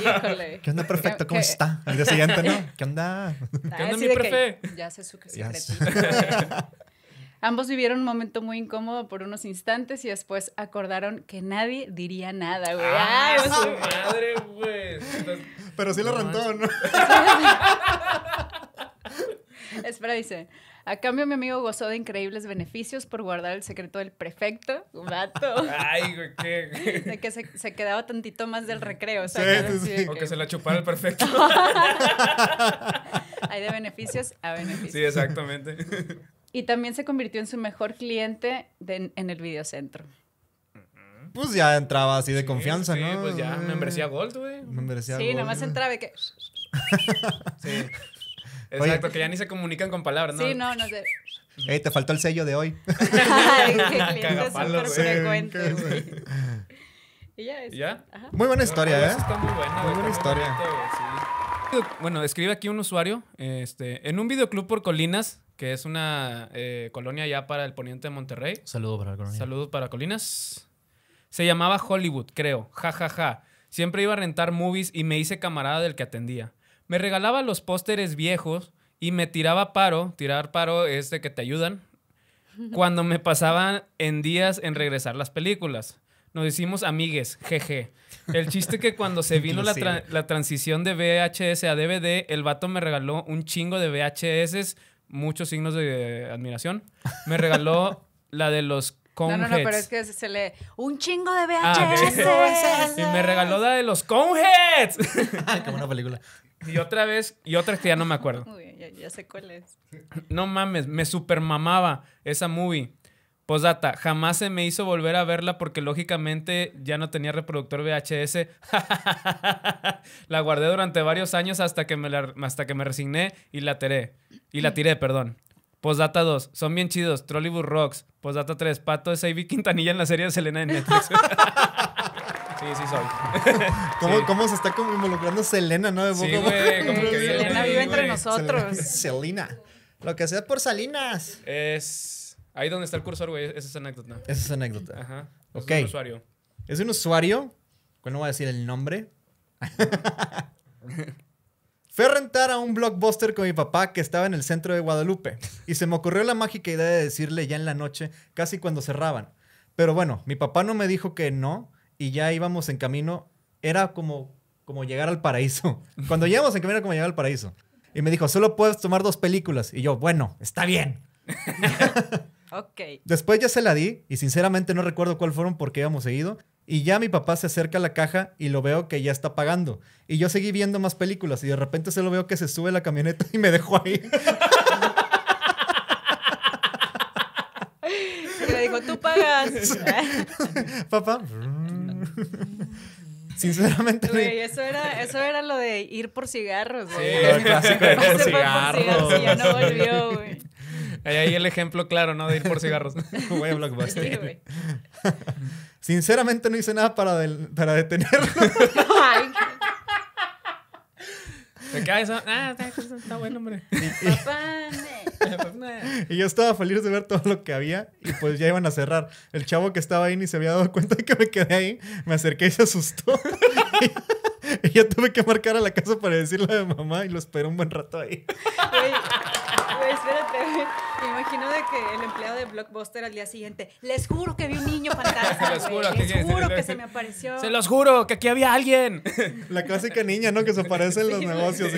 Híjole. ¿Qué onda, prefecto? ¿Cómo está? Al día siguiente, ¿no? ¿Qué onda? ¿Qué ah, onda, mi prefe? Ya sé su secretito. Ambos vivieron un momento muy incómodo por unos instantes y después acordaron que nadie diría nada, güey. Ay, ah, ah, su pues, madre, güey! Pero sí lo rentó, ¿no? Espera, dice. A cambio, mi amigo gozó de increíbles beneficios por guardar el secreto del prefecto, vato. Ay, güey, qué. De que se, quedaba tantito más del recreo, Sí, O que se la chupara el prefecto. Hay de beneficios a beneficios. Sí, exactamente. Y también se convirtió en su mejor cliente en el videocentro. Pues ya entraba así de confianza, confianza, sí, ¿no? Pues ya, Me membresía Gold, güey. Membresía sí, Gold. Sí, nomás entraba y que. sí. Exacto, que ya ni se comunican con palabras, ¿no? Sí, no, no sé. Ey, te faltó el sello de hoy. qué frecuente, güey. Y ya, es, Muy buena historia, ¿eh? Está muy buena, muy buena historia. Bueno, escribe aquí un usuario. Este, en un videoclub por colinas que es una eh, colonia ya para el poniente de Monterrey. Saludos para la Saludos para Colinas. Se llamaba Hollywood, creo. Ja, ja, ja. Siempre iba a rentar movies y me hice camarada del que atendía. Me regalaba los pósteres viejos y me tiraba paro. Tirar paro es de que te ayudan. Cuando me pasaban en días en regresar las películas. Nos hicimos amigues, jeje. El chiste que cuando se vino la, la transición de VHS a DVD, el vato me regaló un chingo de VHS muchos signos de admiración. Me regaló la de los Coneheads. No, no, pero es que se le... ¡Un chingo de ah, VHS! y me regaló la de los Coneheads. película! Y otra vez, y otra que ya no me acuerdo. Muy bien, ya, sé cuál es. No mames, me super mamaba esa movie. Posdata, jamás se me hizo volver a verla porque lógicamente ya no tenía reproductor VHS. la guardé durante varios años hasta que me, hasta que me resigné y la tiré. Y la tiré, perdón. Posdata 2, son bien chidos. Trolleybus Rocks. Posdata 3, Pato de Ivy Quintanilla en la serie de Selena de Netflix. Sí, sí soy. ¿Cómo, se está como involucrando Selena, no? Selena vive entre nosotros. Selena. Lo que sea por Salinas. Es... Ahí donde está el cursor, güey, esa es anécdota. Esa es anécdota. Ajá. Es un usuario. Es un usuario, que no voy a decir el nombre. Fui a rentar a un blockbuster con mi papá que estaba en el centro de Guadalupe y se me ocurrió la mágica idea de decirle ya en la noche, casi cuando cerraban. Pero bueno, mi papá no me dijo que no y ya íbamos en camino. Era como, como llegar al paraíso. Cuando íbamos en camino era como llegar al paraíso. Y me dijo, solo puedes tomar dos películas. Y yo, bueno, está bien. Después ya se la di y sinceramente no recuerdo cuál fueron porque íbamos seguido. Y ya mi papá se acerca a la caja y lo veo que ya está pagando. Y yo seguí viendo más películas y de repente se lo veo que se sube la camioneta y me dejó ahí. y le dijo, tú pagas. Papá. Sinceramente. eso era, eso era lo de ir por cigarros, Sí, el clásico por cigarros. ya no volvió, güey ahí el ejemplo claro, ¿no? De ir por cigarros. Voy Blockbuster. Sinceramente no hice nada para, del, para detenerlo. ¿Te Ah, ah está, bueno, hombre. Y, yo estaba feliz de ver todo lo que había y pues ya iban a cerrar. El chavo que estaba ahí ni se había dado cuenta que me quedé ahí. Me acerqué y se asustó. Y, yo tuve que marcar a la casa para decirle a mi mamá y lo esperé un buen rato ahí espérate. Me imagino de que el empleado de Blockbuster al día siguiente, les juro que vi un niño fantasma. les juro que se me apareció. Se los juro que aquí había alguien. La clásica niña, ¿no? Que se aparece en los negocios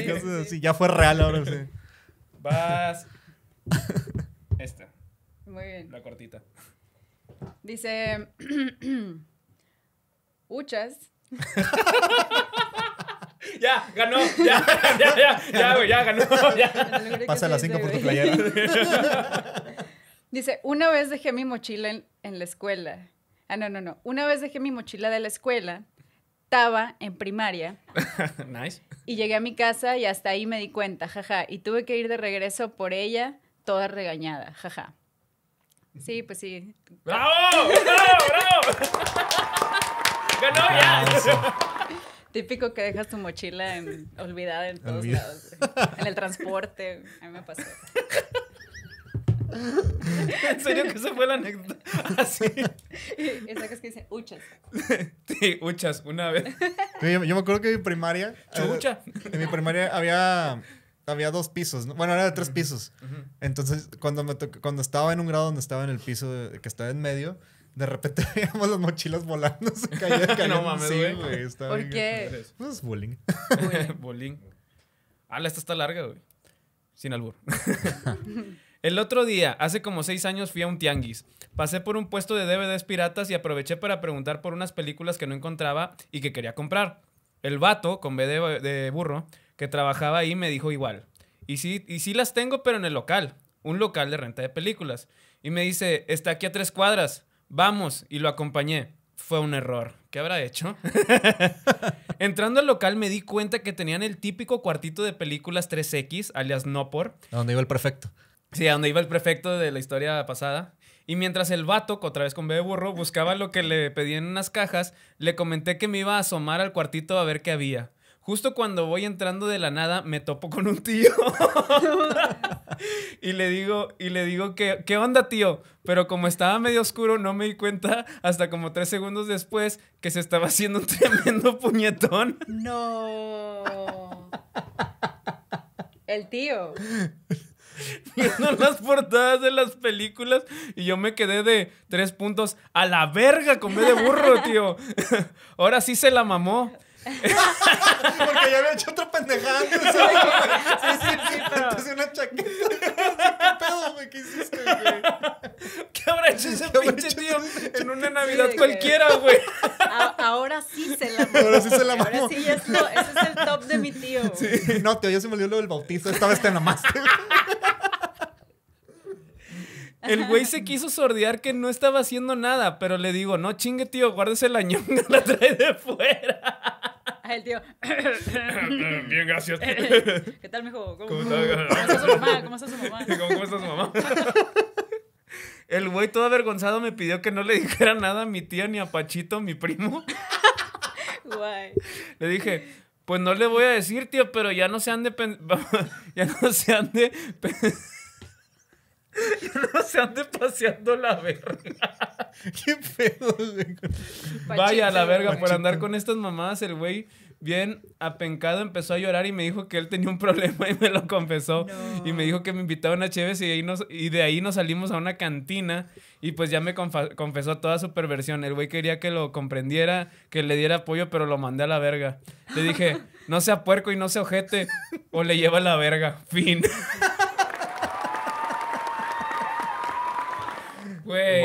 y Ya fue real ahora sí. Vas. Esta. Muy bien. La cortita. Dice. Uchas. Ya, ganó, ya, ya, ya, ya, güey, ya ganó. Pasa las cinco por tu playera. Dice, una vez dejé mi mochila en, la escuela. Ah, no, no, no. Una vez dejé mi mochila de la escuela, estaba en primaria. nice. Y llegué a mi casa y hasta ahí me di cuenta, jaja. Y tuve que ir de regreso por ella, toda regañada, jaja. Sí, pues sí. ¡Bravo! ¡Bravo! ¡Bravo! ¡Ganó ya! Típico que dejas tu mochila en, olvidada en todos lados. En el transporte. A mí me pasó. en serio que se fue la anécdota. Así. Ah, y sacas que dice huchas. Sí, huchas, una vez. yo, me acuerdo que en mi primaria. Eh, Chucha. En mi primaria había. Había dos pisos, bueno, era de tres pisos. Entonces, cuando, me cuando estaba en un grado donde estaba en el piso que estaba en medio, de repente veíamos las mochilas volando, se caían, no mames, güey. ¿Por qué? Pues es bullying. bullying. Ah, esta está larga, güey. Sin albur. El otro día, hace como seis años, fui a un tianguis. Pasé por un puesto de DVDs piratas y aproveché para preguntar por unas películas que no encontraba y que quería comprar. El vato, con B de, burro, que trabajaba ahí, me dijo igual. Y sí, y sí las tengo, pero en el local. Un local de renta de películas. Y me dice, está aquí a tres cuadras. Vamos, y lo acompañé. Fue un error. ¿Qué habrá hecho? Entrando al local me di cuenta que tenían el típico cuartito de películas 3X, alias Nopor. A donde iba el prefecto. Sí, a donde iba el prefecto de la historia pasada. Y mientras el vato, otra vez con de burro, buscaba lo que le pedían en unas cajas, le comenté que me iba a asomar al cuartito a ver qué había. Justo cuando voy entrando de la nada, me topo con un tío. y le digo, y le digo que, ¿qué onda, tío? Pero como estaba medio oscuro, no me di cuenta hasta como tres segundos después que se estaba haciendo un tremendo puñetón. No. El tío. Viendo las portadas de las películas y yo me quedé de tres puntos a la verga con de burro, tío. Ahora sí se la mamó. Porque ya había hecho otro pendejada Sí, sí, sí, una chaqueta. ¿Qué pedo, güey? ¿Qué hiciste, güey? ¿Qué habrá hecho ese pinche tío en una Navidad cualquiera, güey? Ahora sí se la mamó. Ahora sí se la mamó. Ahora sí, ese es el top de mi tío. Sí, no, tío, ya se me olvidó lo del bautizo. Esta vez te el güey se quiso sordear que no estaba haciendo nada, pero le digo, no chingue, tío, guárdese la ñonga, la trae de fuera. el tío. Bien, gracias. Eh, eh, ¿Qué tal, mijo? ¿Cómo, ¿Cómo, está? su mamá? ¿Cómo está su mamá? ¿Cómo está su mamá? El güey todo avergonzado me pidió que no le dijera nada a mi tía ni a Pachito, mi primo. Guay. Le dije, pues no le voy a decir, tío, pero ya no se han de... ya no se han de no se ande paseando la verga. Qué pedo, Vaya la verga, por andar con estas mamadas, el güey bien apencado empezó a llorar y me dijo que él tenía un problema y me lo confesó. Y me dijo que me invitaba a una Chévez y de ahí nos, y de ahí nos salimos a una cantina y pues ya me confesó toda su perversión. El güey quería que lo comprendiera, que le diera apoyo, pero lo mandé a la verga. Le dije, no sea puerco y no se ojete o le lleva a la verga. Fin. Güey.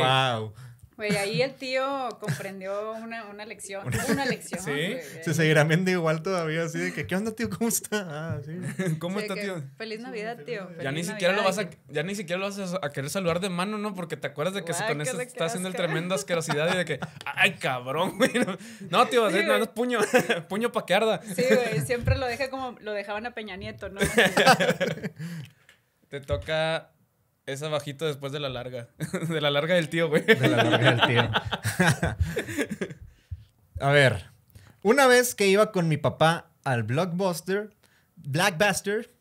Güey, ahí el tío comprendió una, una lección. Una, lección. Sí, se seguirá viendo igual todavía, así de que, ¿qué onda, tío? ¿Cómo está? Ah, sí. ¿Cómo está, tío? Feliz Navidad, tío. ya, ni siquiera lo vas a, ya ni siquiera lo vas a, querer saludar de mano, ¿no? Porque te acuerdas de que se, con está haciendo el tremenda asquerosidad y de que, ¡ay, cabrón, güey! No, tío, no, no, es puño, puño pa' que arda. Sí, güey, siempre lo deja como lo dejaban a Peña Nieto, ¿no? te toca esa abajito después de la larga. de la larga del tío, güey. De la larga del tío. a ver. Una vez que iba con mi papá al Blockbuster, Blackbuster,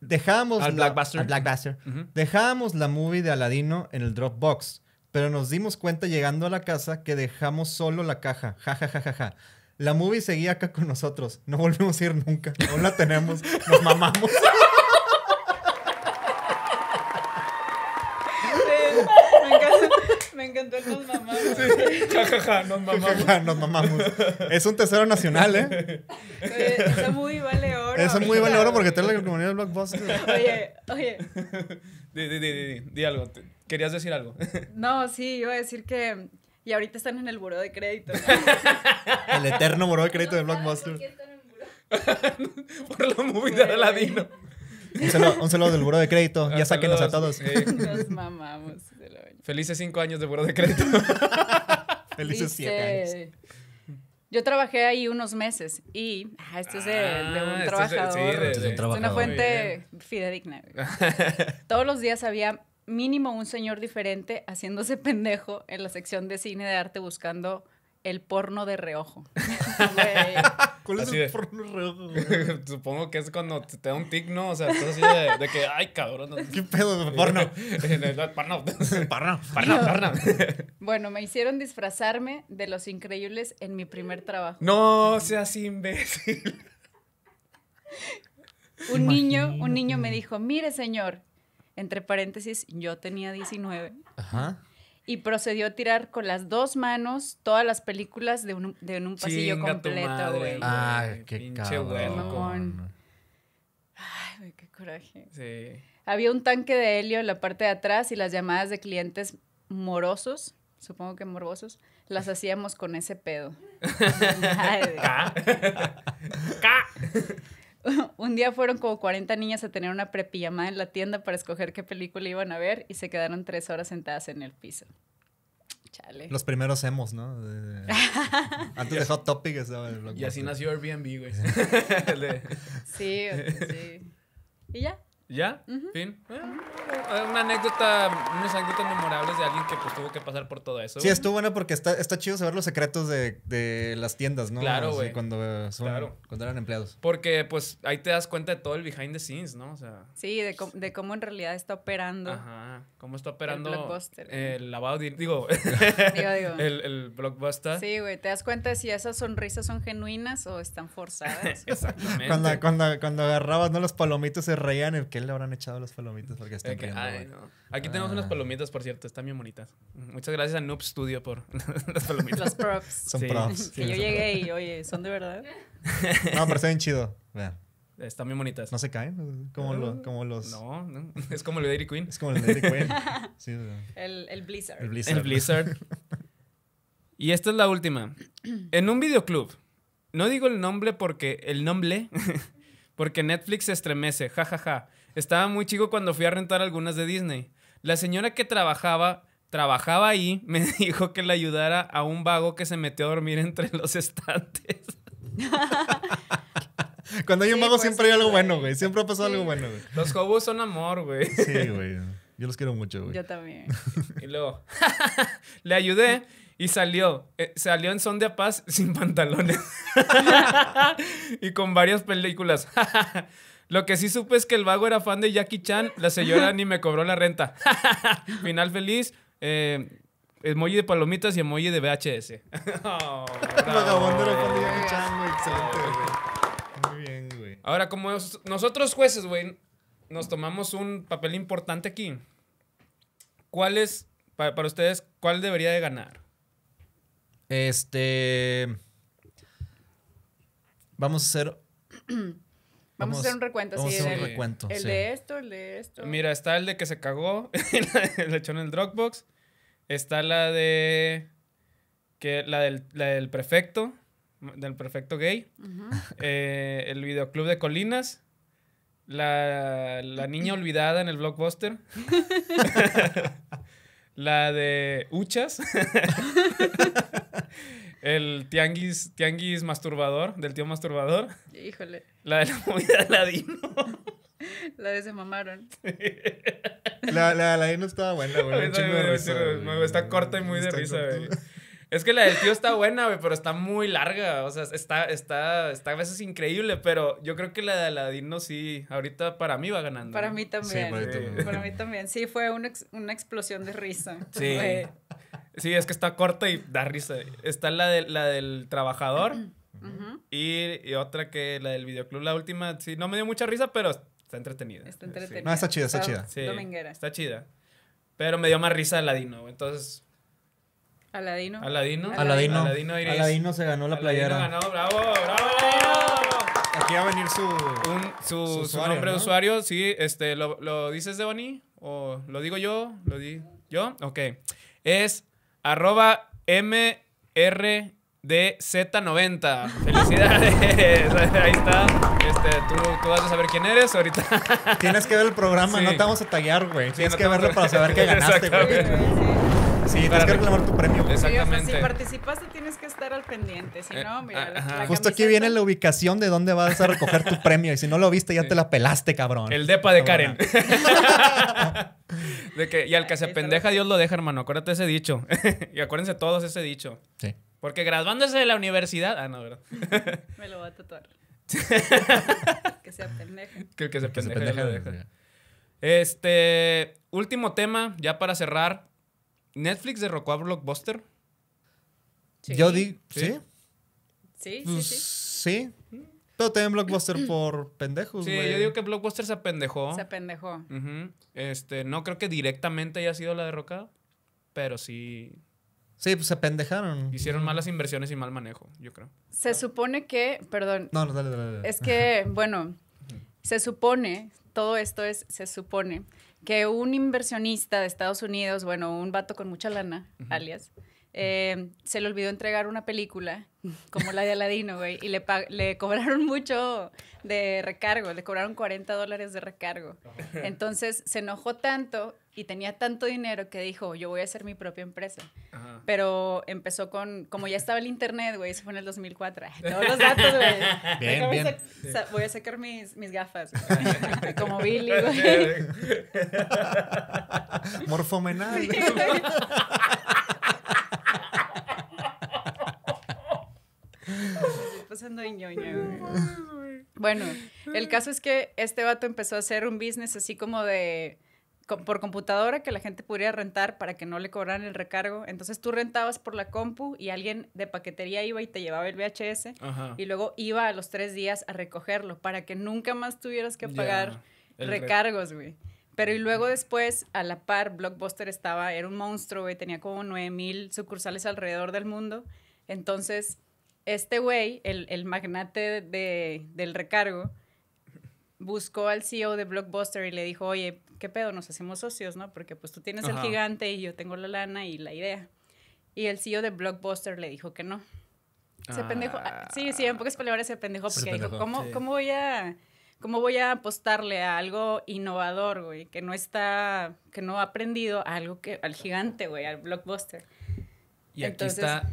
dejábamos al la, Blackbuster, dejábamos la movie de Aladino en el Dropbox, pero nos dimos cuenta llegando a la casa que dejamos solo la caja. Ja, ja, ja, ja, ja. La movie seguía acá con nosotros. No volvimos a ir nunca. No la tenemos. Nos mamamos. encantó nos mamamos. Ja, ja, ja, nos mamamos. nos mamamos. Es un tesoro nacional, ¿eh? Oye, eso muy vale oro. Eso muy vale oro porque tengo la comunidad de blockbuster. Oye, oye. Di, di, di, di, algo. ¿Querías decir algo? No, sí, iba a decir que... Y ahorita están en el buró de crédito. El eterno buró de crédito de Blockbuster. ¿Por qué están en el buró? Por la movida de Aladino. Un saludo, un del buró de crédito. ya ah, sáquenos a todos. Eh. Nos mamamos. De la Felices cinco años de buro de crédito. Felices siete años. Yo trabajé ahí unos meses y ah, esto ah, este este es de, un trabajador. de, una fuente fidedigna. Todos los días había mínimo un señor diferente haciéndose pendejo en la sección de cine de arte buscando el porno de reojo. ¿Cuál es el porno redondo? Supongo que es cuando te, da un tic, ¿no? O sea, estás así de, que, ay, cabrón. ¿Qué pedo? Porno. porno. Porno. Porno, porno. Bueno, me hicieron disfrazarme de los increíbles en mi primer trabajo. No seas imbécil. un niño, un niño me dijo, mire, señor, entre paréntesis, yo tenía 19. Ajá y procedió a tirar con las dos manos todas las películas de un, pasillo completo, güey. Ah, qué cabrón. Ay, qué coraje. Sí. Había un tanque de helio en la parte de atrás y las llamadas de clientes morosos, supongo que morbosos, las hacíamos con ese pedo. un día fueron como 40 niñas a tener una prepijamada en la tienda para escoger qué película iban a ver y se quedaron tres horas sentadas en el piso. Chale. Los primeros hemos, ¿no? Antes de Hot Topic. Y así nació Airbnb, güey. sí, sí. Y ya, ¿Ya? Fin. Eh, eh, una anécdota, unas anécdotas memorables de alguien que pues tuvo que pasar por todo eso. Sí, estuvo bueno porque está, está chido saber los secretos de, las tiendas, ¿no? Claro, güey. Cuando, cuando eran empleados. Porque pues ahí te das cuenta de todo el behind the scenes, ¿no? O sea. Sí, de, de cómo en realidad está operando. Ajá. Cómo está operando. El blockbuster. El lavado digo, El, blockbuster. Sí, güey. Te das cuenta de si esas sonrisas son genuinas o están forzadas. Exactamente. Cuando, cuando, cuando agarrabas, ¿no? Los palomitos se reían. El le habrán echado las palomitas? Porque están bien Aquí tenemos unas ah. palomitas, por cierto, están bien bonitas. Muchas gracias a Noob Studio por las palomitas. Los props. Son props. Que yo llegué y, oye, ¿son de verdad? no, pero están bien chido. Vean. Están bien bonitas. ¿No se caen? Como, los como los... No, es como el Queen. Es como el Lady Queen. el, el Blizzard. El Blizzard. y esta es la última. En un videoclub, no digo el nombre porque... El nombre... porque Netflix se estremece, jajaja. Ja, ja. Estaba muy chico cuando fui a rentar algunas de Disney. La señora que trabajaba, trabajaba ahí, me dijo que le ayudara a un vago que se metió a dormir entre los estantes. Cuando hay un vago pues siempre hay algo bueno, güey. Siempre ha pasado algo bueno, güey. Los hobos son amor, güey. Sí, güey. Yo los quiero mucho, güey. Yo también. Y luego, le ayudé y salió. Eh, salió en son de paz sin pantalones. y con varias películas. Lo que sí supe es que el vago era fan de Jackie Chan, la señora ni me cobró la renta. Final feliz. Eh, emoji de palomitas y emoji de VHS. Vagabundo era fan de Jackie Chan, Excelente, Muy bien, güey. Ahora, como nosotros jueces, güey, nos tomamos un papel importante aquí. ¿Cuál es, para, para ustedes, cuál debería de ganar? Este. Vamos a hacer Vamos, a hacer un recuento, vamos sí. Hacer un el, recuento, el de esto, el de esto. Mira, está el de que se cagó, le echó en el Dropbox. Está la de. que La del, prefecto, del prefecto gay. Eh, el videoclub de Colinas. La, la niña olvidada en el blockbuster. la de Uchas. El tianguis, tianguis masturbador, del tío masturbador. Híjole. La de la movida de Ladino. La de se mamaron. La, la, la de no estaba buena, güey. Está, corta y muy de risa, güey. Es que la del tío está buena, pero está muy larga. O sea, está, está, a veces increíble, pero yo creo que la de Aladino sí, ahorita para mí va ganando. Para mí también. para, Mí, también. Sí, fue una, explosión de risa. Sí. Sí, es que está corta y da risa. Está la, de, la del trabajador y, otra que la del videoclub, la última. Sí, no me dio mucha risa, pero está entretenida. Está entretenida. No, está chida, está, chida. Está chida. Pero me dio más risa Aladino, entonces Aladino. Aladino. Aladino. Aladino, se ganó la playera. Aladino ganó, bravo, bravo. Aquí va a venir su, su, su, nombre de usuario. Sí, este, ¿lo, lo dices, Devani? ¿O lo digo yo? ¿Lo di yo? Ok. Es arroba MRDZ90. Felicidades. Ahí está. Este, tú, tú, vas a saber quién eres ahorita. Tienes que ver el programa, no te vamos a tallar, güey. Tienes que verlo para saber que ganaste, güey. Sí, para reclamar tu premio. si participaste, tienes que estar al pendiente. Si eh, no, mira. Justo aquí viene la ubicación de dónde vas a recoger tu premio. Y si no lo viste, ya te la pelaste, cabrón. El depa de Karen. de y al que se pendeja, Dios lo deja, hermano. Acuérdate ese dicho. y acuérdense todos ese dicho. Sí. Porque graduándose de la universidad. Ah, no, ¿verdad? Me lo voy a tatuar. que se pendeja. que se pendeja. Este. Último tema, ya para cerrar. ¿Netflix derrocó a Blockbuster? Yo digo, ¿sí? Sí, sí, pues, sí. Sí. Pero también Blockbuster por pendejos, Sí, yo digo que Blockbuster se apendejó. Se apendejó. Este, no creo que directamente haya sido la derrocada, pero sí. Sí, pues se apendejaron. Hicieron malas inversiones y mal manejo, yo creo. Se supone que, perdón. No, no, dale. dale. Es que, bueno, se supone, todo esto es, se supone que un inversionista de Estados Unidos, bueno, un vato con mucha lana, alias, eh, se le olvidó entregar una película como la de Aladino, güey, y le, le cobraron mucho de recargo, le cobraron 40 dólares de recargo. Entonces se enojó tanto y tenía tanto dinero que dijo, yo voy a hacer mi propia empresa. Pero empezó con, como ya estaba el internet, güey, eso fue en el 2004. Todos los datos, güey. Bien, bien. voy a sacar mis, gafas. como Billy, güey. Morfomenal. pasando de ñoño, Bueno, el caso es que este vato empezó a hacer un business así como de por computadora que la gente pudiera rentar para que no le cobraran el recargo. Entonces tú rentabas por la compu y alguien de paquetería iba y te llevaba el VHS y luego iba a los tres días a recogerlo para que nunca más tuvieras que pagar recargos, güey. Pero y luego después, a la par, Blockbuster estaba, era un monstruo, güey, tenía como mil sucursales alrededor del mundo. Entonces, este güey, el, magnate del recargo, buscó al CEO de Blockbuster y le dijo, oye, ¿qué pedo? Nos hacemos socios, ¿no? Porque pues tú tienes el gigante y yo tengo la lana y la idea. Y el CEO de Blockbuster le dijo que no. Se ah. pendejo. Ah, sí, sí, en pocas palabras se pendejo porque dijo, ¿cómo, ¿cómo, voy a, ¿cómo voy a apostarle a algo innovador, güey? Que no está, que no ha aprendido algo que, al gigante, güey, al Blockbuster. Y aquí está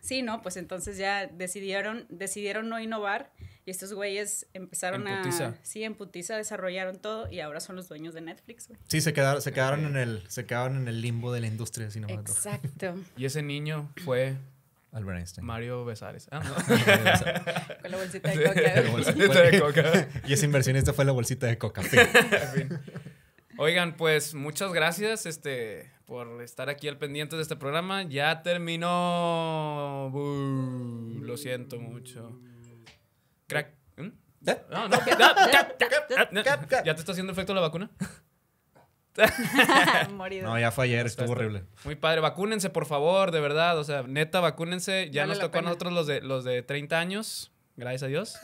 Sí, no, pues entonces ya decidieron, decidieron no innovar y estos güeyes empezaron en putiza. a... Sí, en putiza desarrollaron todo y ahora son los dueños de Netflix, güey. Sí, se quedaron, se quedaron, en, el, se quedaron en el limbo de la industria cinematográfica. Exacto. y ese niño fue... Albert Einstein. Mario Besares. Ah, no. Con la bolsita de coca. coca. y esa inversionista fue la bolsita de coca. Oigan, pues muchas gracias. Este, por estar aquí al pendiente de este programa. Ya terminó. lo siento mucho. Crack. ¿Ya te está haciendo efecto la vacuna? no, ya fue ayer, estuvo horrible. Muy padre, vacúnense por favor, de verdad, o sea, neta, vacúnense. Ya nos tocó a nosotros los de, los de 30 años, gracias a Dios.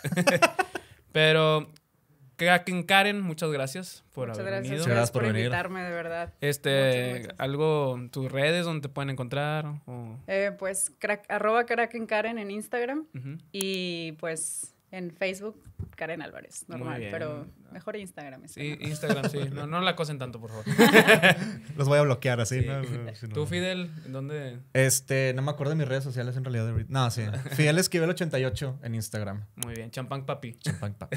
Pero Kraken Karen, muchas gracias por haber venido. Muchas gracias por, invitarme, de verdad. Este, algo, tus redes donde te pueden encontrar. Eh, pues crack, arroba Kraken Karen en Instagram y pues en Facebook Karen Álvarez, normal, pero Mejor Instagram. Sí, Instagram, sí. No, la acosen tanto, por favor. Los voy a bloquear así, ¿Tú, Fidel, dónde? Este, no me acuerdo de mis redes sociales en realidad. No, sí. Fidel Esquivel88 en Instagram. Muy bien. Champang Papi. Champang Papi.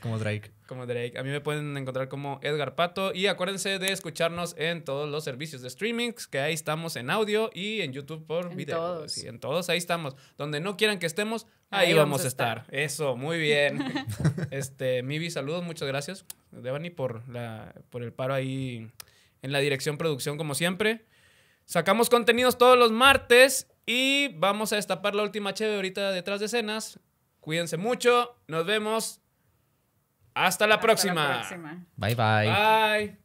como Drake. Como Drake. A mí me pueden encontrar como Edgar Pato. Y acuérdense de escucharnos en todos los servicios de streaming, que ahí estamos en audio y en YouTube por en video. Todos. Sí, en todos ahí estamos. Donde no quieran que estemos, ahí, vamos, a estar. Eso, muy bien. este, Mivi, saludos muchas gracias, Devani, por, la, por el paro ahí en la dirección producción, como siempre. Sacamos contenidos todos los martes y vamos a destapar la última cheve ahorita detrás de escenas. Cuídense mucho, nos vemos. Hasta la, próxima. la próxima. Bye bye. Bye.